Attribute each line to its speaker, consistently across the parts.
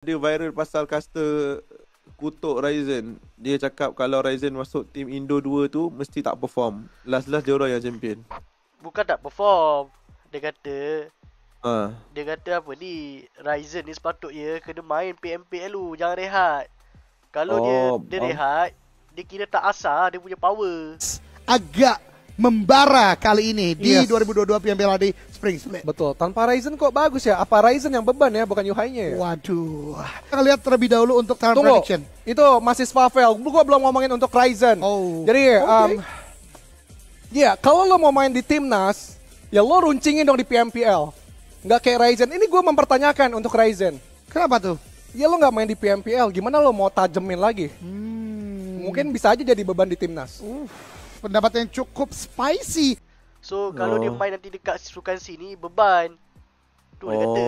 Speaker 1: dia viral pasal caster kutuk Ryzen. Dia cakap kalau Ryzen masuk tim Indo 2 tu mesti tak perform. Last-last dia orang yang champion.
Speaker 2: Bukan tak perform. Dia kata ha. Dia kata apa ni? Ryzen ni sepatutnya kena main PMPL lu, jangan rehat. Kalau oh, dia dia rehat, um... dia kira tak asah
Speaker 1: dia punya power. Agak membara kali ini di yes. 2022 PMPL di Springs. Betul. Tanpa Ryzen kok bagus ya. Apa Ryzen yang beban ya, bukan Yuhai-nya ya. Waduh. Kita lihat terlebih dahulu untuk time Tunggu. prediction. Itu masih Spavel. gue belum ngomongin untuk Ryzen. Oh. Jadi okay. um, Ya, yeah, kalau lo mau main di timnas, ya lo runcingin dong di PMPL. Nggak kayak Ryzen. Ini gue mempertanyakan untuk Ryzen. Kenapa tuh? Ya lo nggak main di PMPL, gimana lo mau tajemin lagi? Hmm. Mungkin bisa aja jadi beban di timnas. Uh. pendapatan yang cukup spicy. So kalau oh. dia main nanti dekat
Speaker 2: sukan sini beban. Tu dia oh. kata.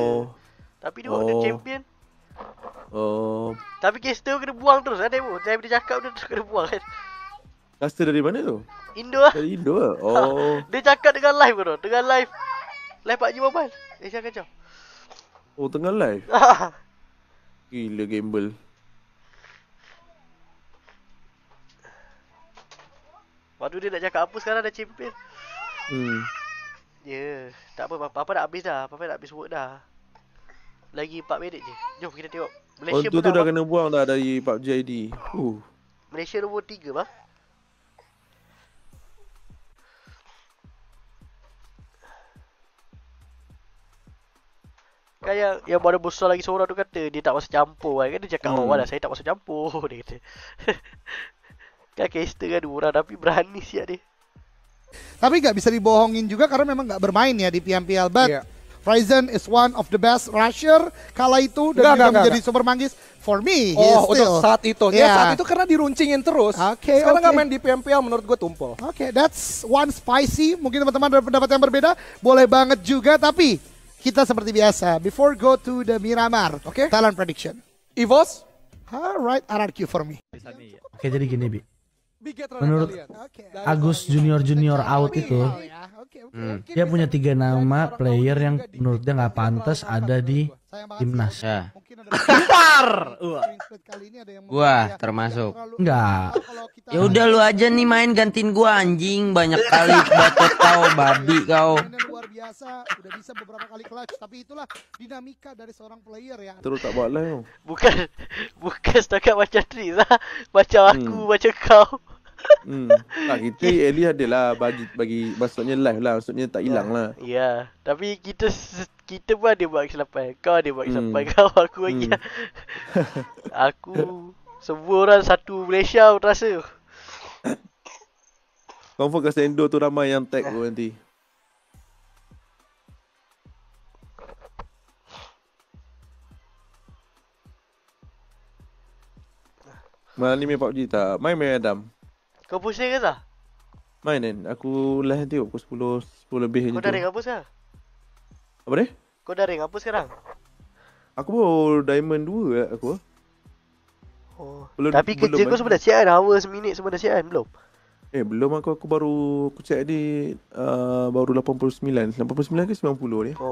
Speaker 2: Tapi dia oh. the champion. Oh. Tapi caster kena buang terus lah Demo. Dia cakap dia terus kena buang kan. Caster dari mana tu? Indo lah. Dari Indo lah. Oh. dia cakap dengan live ke tu? Dengan live. Live Pak Jumbo Bal. Eh, jangan kacau. Oh, tengah live? Gila gamble. Aduh dia nak cakap apa sekarang dah cimpin Hmm Ya yeah. Tak apa Papa, Papa dah habis dah Papa dah habis work dah Lagi 4 minit je Jom kita tengok Malaysia oh, tu, tu dah kena buang dah dari PUBG ID huh. Malaysia nombor 3 bang Kan yang, yang baru besar lagi seorang tu kata Dia tak masuk campur kan Dia cakap hmm. Oh, awal lah Saya tak masuk campur Dia kata Kayak setengah kan tapi berani sih ya deh.
Speaker 1: Tapi nggak bisa dibohongin juga karena memang nggak bermain ya di PMPL. But yeah. Ryzen is one of the best rusher kala itu dan gak, juga gak, menjadi gak. super manggis for me. Oh, still, untuk saat itu. Ya, yeah. Ya, saat itu karena diruncingin terus. Oke. Okay, Sekarang nggak okay. main di PMPL menurut gue tumpul. Oke, okay, that's one spicy. Mungkin teman-teman ada pendapat yang berbeda, boleh banget juga tapi kita seperti biasa before go to the Miramar. Oke. Okay. Talent prediction. Evos? Alright, RRQ for me. Oke, okay, jadi gini, Bi menurut Agus Junior Junior out itu oh, ya. hmm. dia punya tiga nama player yang menurut dia nggak pantas ada di timnas ya. gua ya, termasuk Enggak ya udah lu aja nih main gantiin gua anjing banyak kali bacot kau babi kau luar biasa udah bisa beberapa kali clutch tapi itulah dinamika dari seorang player ya terus tak boleh
Speaker 2: bukan bukan setakat baca Triza baca aku hmm. baca kau
Speaker 1: hmm. Ha, kita at least adalah bagi bagi maksudnya live lah maksudnya tak hilang ya. lah.
Speaker 2: Ya, yeah. tapi kita kita pun ada buat kesilapan. Kau ada buat kesilapan hmm. kau aku hmm. lagi. aku semua orang satu Malaysia aku rasa.
Speaker 1: Confirm kat Sendo tu ramai yang tag tu nanti. Malam ni main PUBG tak? Main main Adam.
Speaker 2: Kau push dia ke tak?
Speaker 1: Main kan? Aku lah nanti aku 10 10 lebih Kau je dah tu. ring apa
Speaker 2: sekarang? Apa dia? Kau dah ring apa sekarang? Aku bawa diamond 2
Speaker 1: lah aku Oh. Belum, tapi kerja belum kau semua
Speaker 2: dah siap kan? Hour seminit semua dah siap kan? Belum?
Speaker 1: Eh belum aku aku baru aku check ni uh, baru 89 89
Speaker 2: ke 90 ni? Oh.